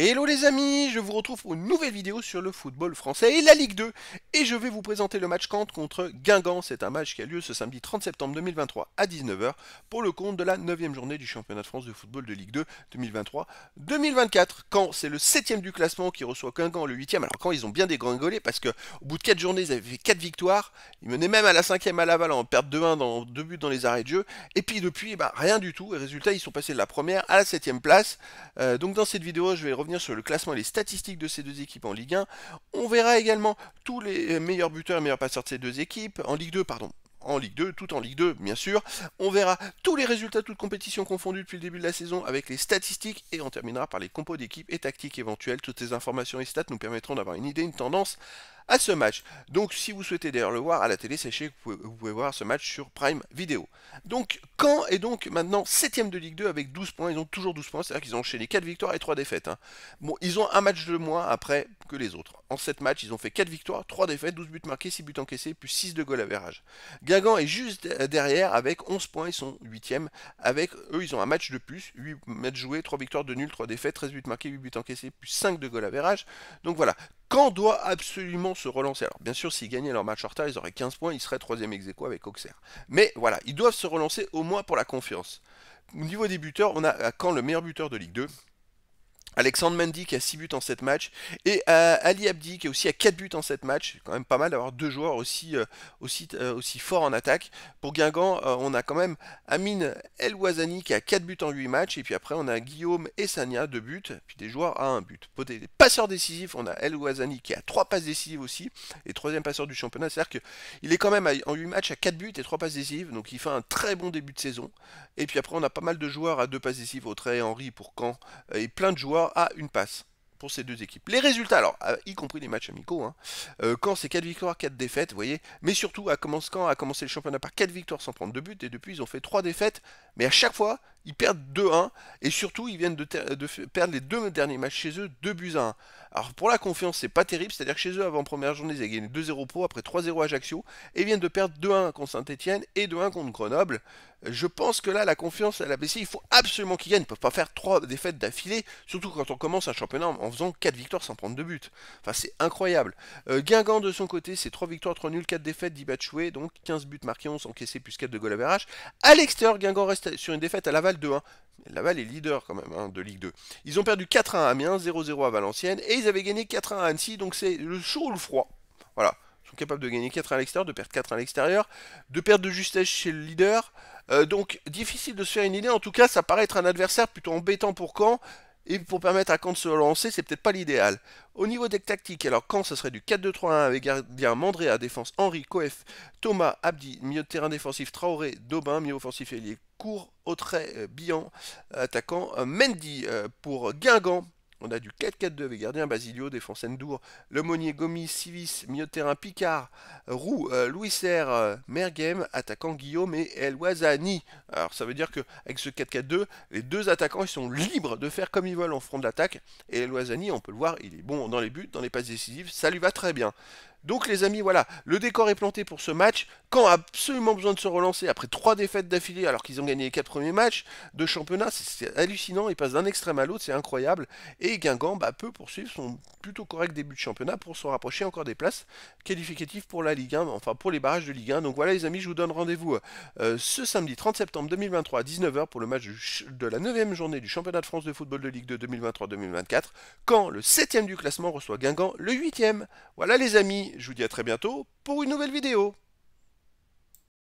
Hello les amis, je vous retrouve pour une nouvelle vidéo sur le football français et la Ligue 2 et je vais vous présenter le match Kant contre Guingamp, c'est un match qui a lieu ce samedi 30 septembre 2023 à 19h pour le compte de la 9ème journée du championnat de France de football de Ligue 2 2023-2024. quand c'est le 7ème du classement qui reçoit Guingamp le 8ème, alors quand ils ont bien dégringolé parce que au bout de 4 journées ils avaient fait 4 victoires, ils menaient même à la 5ème à Laval en perte de 1 dans 2 buts dans les arrêts de jeu et puis depuis bah, rien du tout et résultat ils sont passés de la première à la 7ème place, euh, donc dans cette vidéo je vais revenir sur le classement et les statistiques de ces deux équipes en Ligue 1. On verra également tous les meilleurs buteurs et meilleurs passeurs de ces deux équipes, en Ligue 2, pardon, en Ligue 2, tout en Ligue 2 bien sûr. On verra tous les résultats, toutes compétitions confondues depuis le début de la saison avec les statistiques et on terminera par les compos d'équipe et tactiques éventuelles. Toutes ces informations et stats nous permettront d'avoir une idée, une tendance à ce match. Donc si vous souhaitez d'ailleurs le voir à la télé, sachez que vous pouvez, voir ce match sur Prime Video. Donc quand est donc maintenant 7ème de Ligue 2 avec 12 points, ils ont toujours 12 points, c'est-à-dire qu'ils ont enchaîné 4 victoires et 3 défaites. Hein. Bon, ils ont un match de moins après que les autres. En 7 matchs, ils ont fait 4 victoires, 3 défaites, 12 buts marqués, 6 buts encaissés, plus 6 de goal à verrage. Guingamp est juste derrière avec 11 points, ils sont 8 Avec eux, ils ont un match de plus, 8 matchs joués, 3 victoires, de nuls, 3 défaites, 13 buts marqués, 8 buts encaissés, plus 5 de goal à verrage. Donc voilà, quand doit absolument se relancer. Alors bien sûr, s'ils gagnaient leur match en retard, ils auraient 15 points, ils seraient 3 ex aequo avec Auxerre. Mais voilà, ils doivent se relancer au moins pour la confiance. Au niveau des buteurs, on a à euh, le meilleur buteur de Ligue 2, Alexandre Mendy qui a 6 buts en 7 matchs et euh, Ali Abdi qui est aussi à 4 buts en 7 matchs. c'est Quand même pas mal d'avoir deux joueurs aussi, euh, euh, forts en attaque. Pour Guingamp, on a quand même Amine El Ouazani qui a 4 buts en 8 matchs et puis après on a Guillaume et Sania 2 buts, puis des joueurs à 1 but. Pour des passeurs décisifs, on a El Ouazani qui a 3 passes décisives aussi et troisième passeur du championnat. C'est-à-dire qu'il est quand même en 8 matchs à 4 buts et 3 passes décisives, donc il fait un très bon début de saison. Et puis après on a pas mal de joueurs à 2 passes décisives, Autrey, Henri, pour Caen et plein de joueurs à une passe pour ces deux équipes. Les résultats, alors, y compris les matchs amicaux, hein, euh, quand c'est 4 victoires, 4 défaites, vous voyez, mais surtout, à quand a commencé le championnat par 4 victoires sans prendre de buts et depuis, ils ont fait 3 défaites, mais à chaque fois, ils perdent 2-1 et surtout ils viennent de, de, perdre les deux derniers matchs chez eux, 2 buts à 1. Alors pour la confiance, c'est pas terrible, c'est-à-dire que chez eux, avant première journée, ils avaient gagné 2-0 pro, après 3-0 Ajaccio, et viennent de perdre 2-1 contre Saint-Etienne et 2-1 contre Grenoble. Je pense que là, la confiance, à a baissé, il faut absolument qu'ils gagnent, ils peuvent pas faire 3 défaites d'affilée, surtout quand on commence un championnat en faisant 4 victoires sans prendre 2 buts Enfin, c'est incroyable. Euh, Guingamp de son côté, c'est 3 victoires, 3 nuls, 4 défaites, 10 joués donc 15 buts marqués, 11 encaissés, plus 4 de goal à À l'extérieur, Guingamp reste sur une défaite à Laval 2-1. Hein. Laval est leader quand même hein, de Ligue 2. Ils ont perdu 4-1 à Amiens, 0-0 à Valenciennes, et ils avaient gagné 4-1 à Annecy, donc c'est le chaud ou le froid. Voilà, ils sont capables de gagner 4 1 à l'extérieur, de perdre 4 à l'extérieur, de perdre de justesse chez le leader. Euh, donc difficile de se faire une idée, en tout cas ça paraît être un adversaire plutôt embêtant pour Caen, et pour permettre à Caen de se lancer, c'est peut-être pas l'idéal. Au niveau des tactiques, alors Caen, ça serait du 4-2-3-1 avec gardien à défense Henri, Coef, Thomas, Abdi, milieu de terrain défensif Traoré, Daubin, milieu offensif Elie court au trait euh, Billan, euh, attaquant euh, Mendy pour Guingamp. On a du 4-4-2 avec gardien Basilio, défense Endour, Lemonnier, Gomis, civis milieu terrain Picard, Roux, Louis Serre, attaquant Guillaume et El Alors ça veut dire avec ce 4-4-2, les deux attaquants ils sont libres de faire comme ils veulent en front de l'attaque. Et El on peut le voir, il est bon dans les buts, dans les passes décisives, ça lui va très bien. Donc les amis, voilà, le décor est planté pour ce match. Quand absolument besoin de se relancer après trois défaites d'affilée alors qu'ils ont gagné les quatre premiers matchs de championnat. C'est hallucinant, ils passent d'un extrême à l'autre, c'est incroyable. Et Guingamp bah, peut poursuivre son plutôt correct début de championnat pour se rapprocher encore des places qualificatives pour la Ligue 1, enfin pour les barrages de Ligue 1. Donc voilà les amis, je vous donne rendez-vous euh, ce samedi 30 septembre 2023 à 19h pour le match de la 9 journée du championnat de France de football de Ligue 2 2023-2024 quand le 7 du classement reçoit Guingamp le 8 Voilà les amis je vous dis à très bientôt pour une nouvelle vidéo.